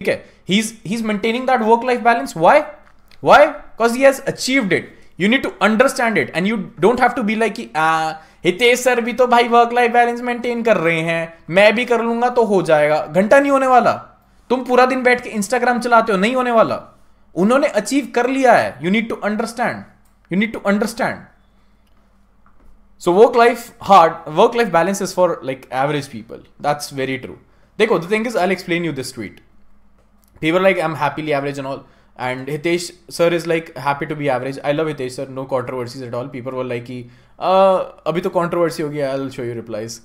ठीक है he's, he's maintaining that work life balance. Why? Why? Because he has achieved it. You it to understand it and you and you to have to be like Hitesh sir भी तो भाई work life balance maintain कर रहे हैं मैं भी कर लूंगा तो हो जाएगा घंटा नहीं होने वाला तुम पूरा दिन बैठ के इंस्टाग्राम चलाते हो नहीं होने वाला उन्होंने अचीव कर लिया है you need to understand you need to understand so work life hard work life balance is for like average people that's very true देखो the thing is I explain you this tweet people like i'm happily average and all and hitesh sir is like happy to be average i love hitesh sir no controversies at all people were like uh abhi to controversy hogi i'll show you replies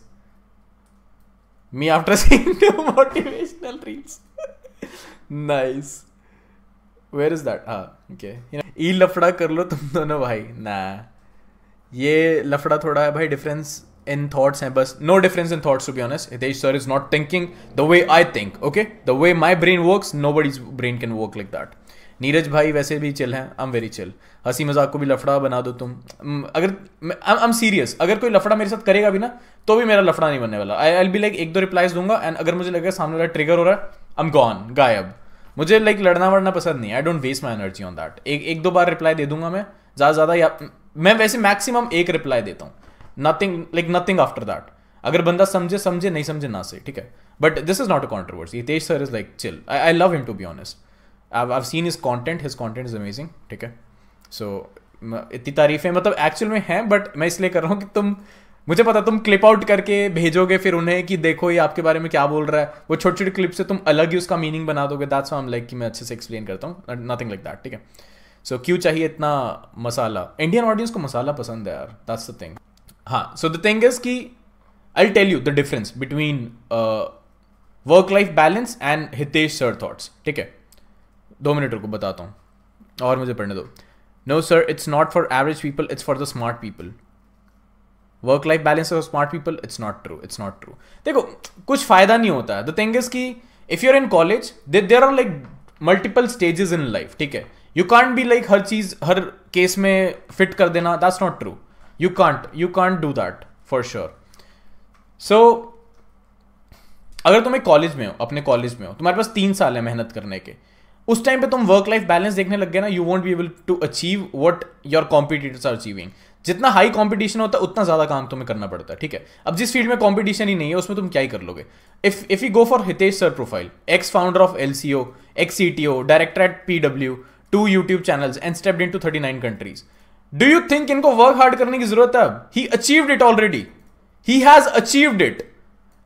me after seeing two motivational reels nice where is that ah okay you know ई लफड़ा कर लो तुम दोनों भाई ना ये लफड़ा थोड़ा है भाई difference in thoughts and bus no difference in thoughts to be honest Hitesh sir is not thinking the way I think okay the way my brain works nobody's brain can work like that Neeraj भाई वैसे भी chill हैं I am very chill हंसी मजाक को भी लफड़ा बना दो तुम अगर आई एम सीरियस अगर कोई लफड़ा मेरे साथ करेगा भी ना तो भी मेरा लफड़ा नहीं बनने वाला आई एल बी लाइक एक दो रिप्लाइज दूंगा एंड अगर मुझे लगेगा सामने वाला ट्रिगर हो रहा है आई एम गॉन गायब मुझे लाइक like, लड़ना वड़ना पसंद नहीं I don't waste my energy on that एक एक दो बार रिप्लाई दे दूंगा मैं ज़्यादा ज़्यादा या मैं वैसे मैक्सिमम एक रिप्लाई देता हूँ nothing like nothing after that अगर बंदा समझे समझे नहीं समझे ना से ठीक है but this is not a controversy Hitesh sir is like chill I I love him to be honest I seen his content his content is amazing ठीक है सो इतनी तारीफें मतलब एक्चुअल में हैं बट मैं इसलिए कर रहा हूँ कि तुम मुझे पता तुम क्लिप आउट करके भेजोगे फिर उन्हें कि देखो ये आपके बारे में क्या बोल रहा है वो छोटी छोटी क्लिप से तुम अलग ही उसका मीनिंग बना दोगे दैट्स आई एम लाइक कि मैं अच्छे से एक्सप्लेन करता हूँ नथिंग लाइक दैट ठीक है सो so, क्यों चाहिए इतना मसाला इंडियन ऑडियंस को मसाला पसंद है यार दैट्स द थिंग हाँ सो द थिंग इज की I tell you the difference between work life balance and Hitesh sir thoughts ठीक है दो मिनट रुको बताता हूँ और मुझे पढ़ने दो no sir it's not for average people it's for the smart people work life balance of smart people it's not true it's not true देखो कुछ फायदा नहीं होता है द थिंग इज की if you're in college there are like multiple stages in life ठीक है you can't be like हर चीज हर केस में फिट कर देना that's not true you can't you can't do that for sure so अगर तुम्हें कॉलेज में हो अपने कॉलेज में हो तुम्हारे पास तीन साल है मेहनत करने के उस टाइम पे तुम वर्क लाइफ बैलेंस देखने लग गए ना you won't be able to achieve what your competitors are achieving जितना हाई कॉम्पिटिशन होता है उतना ज्यादा काम तुम्हें करना पड़ता है ठीक है अब जिस फील्ड में कॉम्पिटिशन ही नहीं है उसमें तुम क्या ही कर लोगे if if you go for Hitesh sir profile ex founder of L C O ex C T O director at P W two YouTube channel and step into thirty nine countries do you think इनको work hard करने की जरूरत है अब ही achieve it already he has achieved it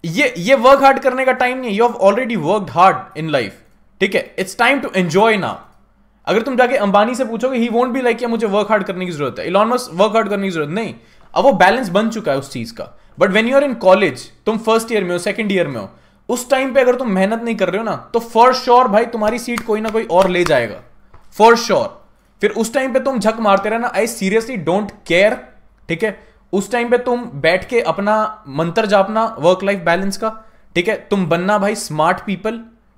ये ये work hard करने का टाइम नहीं you have already work hard in life ठीक है इट्स टाइम टू एंजॉय ना अगर तुम जाके अंबानी से पूछोगे ही वॉन्ट बी लाइक या मुझे वर्क हार्ड करने की जरूरत है इलॉनमस वर्क हार्ड करने की जरूरत नहीं अब वो बैलेंस बन चुका है उस चीज का but when you are in college तुम फर्स्ट ईयर में हो सेकेंड ईयर में हो उस टाइम पे अगर तुम मेहनत नहीं कर रहे हो ना तो फॉर श्योर sure भाई तुम्हारी सीट कोई ना कोई और ले जाएगा फॉर श्योर sure. फिर उस टाइम पे तुम झक मारते रहना आई सीरियसली डोंट केयर ठीक है उस टाइम पे तुम बैठ के अपना मंत्र जापना वर्क लाइफ बैलेंस का ठीक है तुम बनना भाई smart people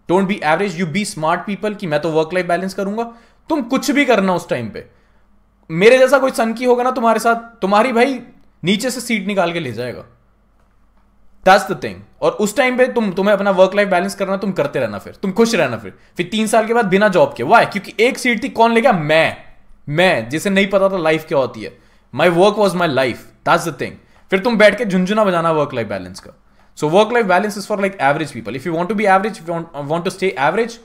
don't be average you be smart people कि मैं तो वर्क लाइफ बैलेंस करूंगा तुम कुछ भी करना उस टाइम पे मेरे जैसा कोई सनकी होगा ना तुम्हारे साथ तुम्हारी भाई नीचे से सीट निकाल के ले जाएगा दैट्स द थिंग और उस टाइम पे तुम तुम्हें अपना वर्क लाइफ बैलेंस करना तुम करते रहना फिर तुम खुश रहना फिर फिर तीन साल के बाद बिना जॉब के वाई क्योंकि एक सीट थी कौन ले गया मैं मैं जिसे नहीं पता था लाइफ क्या होती है my work was my life that's the thing फिर तुम बैठ के झुंझुना बजाना वर्क लाइफ बैलेंस का so work life balance is for like average people if you want to be average want to stay average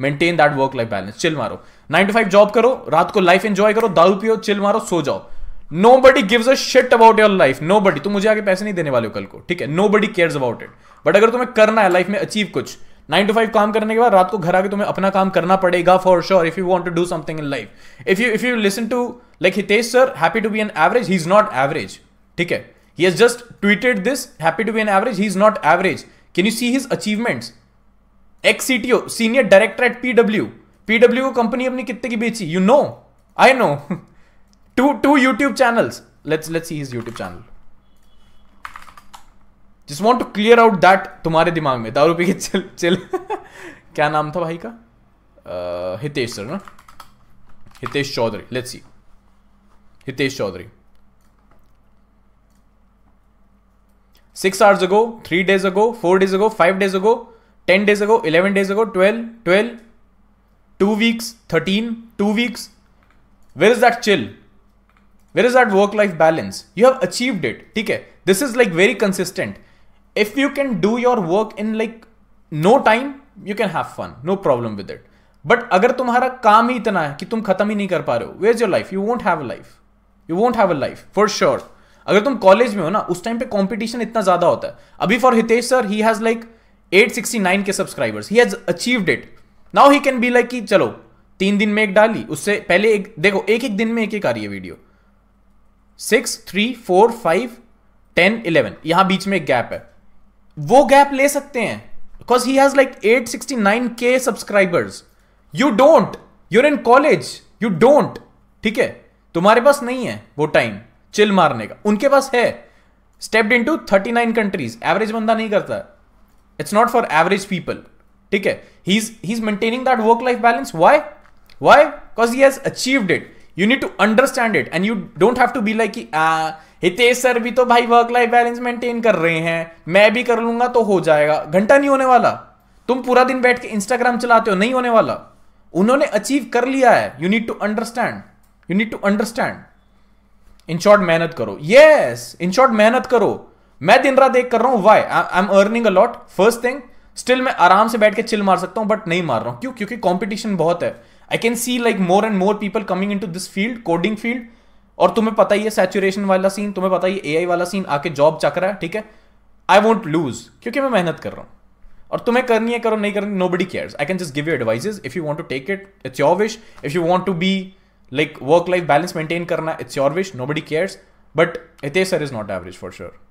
maintain that work life balance chill मारो nine to five job करो रात को life enjoy करो दारू पियो chill मारो सो जाओ nobody gives a shit about your life nobody तुम मुझे आगे पैसे नहीं देने वाले हो कल को ठीक है nobody cares about it but अगर तुम्हें करना है लाइफ में अचीव कुछ नाइन टू फाइव काम करने के बाद रात को घर आके तुम्हें अपना काम करना पड़ेगा for sure if you want to do something in life if you if you listen to like Hitesh sir happy to be an average he is not average ठीक है he has just tweeted this happy to be an average he is not average can you see his achievements ex C T O senior director at PW PW को company अपनी कितने की बेची you no I know two two YouTube channel let's let's see YouTube channel जिस want to clear out that तुम्हारे दिमाग में दारू पी के चल चल क्या नाम था भाई का हितेश सर ना Hitesh Chaudhary let's see Hitesh Chaudhary six hours ago three days ago four days ago five days ago ten days ago eleven days ago twelve twelve two weeks thirteen two weeks where is that chill where is that work life balance you have achieved it ठीक है this is like very consistent if you can do your work in like no time you can have fun no problem with it but अगर तुम्हारा काम ही इतना है कि तुम खत्म ही नहीं कर पा रहे हो where is your life you won't have a life you won't have a life for sure अगर तुम कॉलेज में हो ना उस टाइम पे कॉम्पिटिशन इतना ज्यादा होता है अभी for Hitesh sir he has like eight sixty nine K subscribers he has achieved it now he can be like कि चलो तीन दिन में एक डाली उससे पहले एक देखो एक एक दिन में एक एक आ रही है video six three four five ten eleven यहां बीच में एक गैप है वो गैप ले सकते हैं because he has like eight sixty nine K subscribers you don't you're in college you don't ठीक है तुम्हारे पास नहीं है वो टाइम चिल मारने का उनके पास है stepped into thirty nine countries average बंदा नहीं करता it's not for average people ठीक है he is maintaining that work life balance why why because he has achieved it you need to understand it and you don't have to be like Hitesh sir भी तो भाई work life balance maintain कर रहे हैं मैं भी कर लूंगा तो हो जाएगा घंटा नहीं होने वाला तुम पूरा दिन बैठ के इंस्टाग्राम चलाते हो नहीं होने वाला उन्होंने अचीव कर लिया है you need to understand you need to understand in short मेहनत करो यस इन शॉर्ट मेहनत करो मैं दिन रात एक कर रहा हूं why I am earning a lot first thing still मैं आराम से बैठ के चिल मार सकता हूं बट नहीं मार रहा हूं क्यों क्योंकि कॉम्पिटिशन बहुत है I can see like more and more people coming into this field coding field और तुम्हें पता ही है सैचुरेशन वाला सीन तुम्हें पता ही ए आई वाला सीन आके जॉब चक रहा है ठीक है आई वॉन्ट लूज क्योंकि मैं मेहनत कर रहा हूँ और तुम्हें करनी है करो नहीं करनी nobody cares I can just give you advice if you want to take it it's your wish if you want to be like work life balance maintain करना it's your wish nobody cares but Itesh sir is not average for sure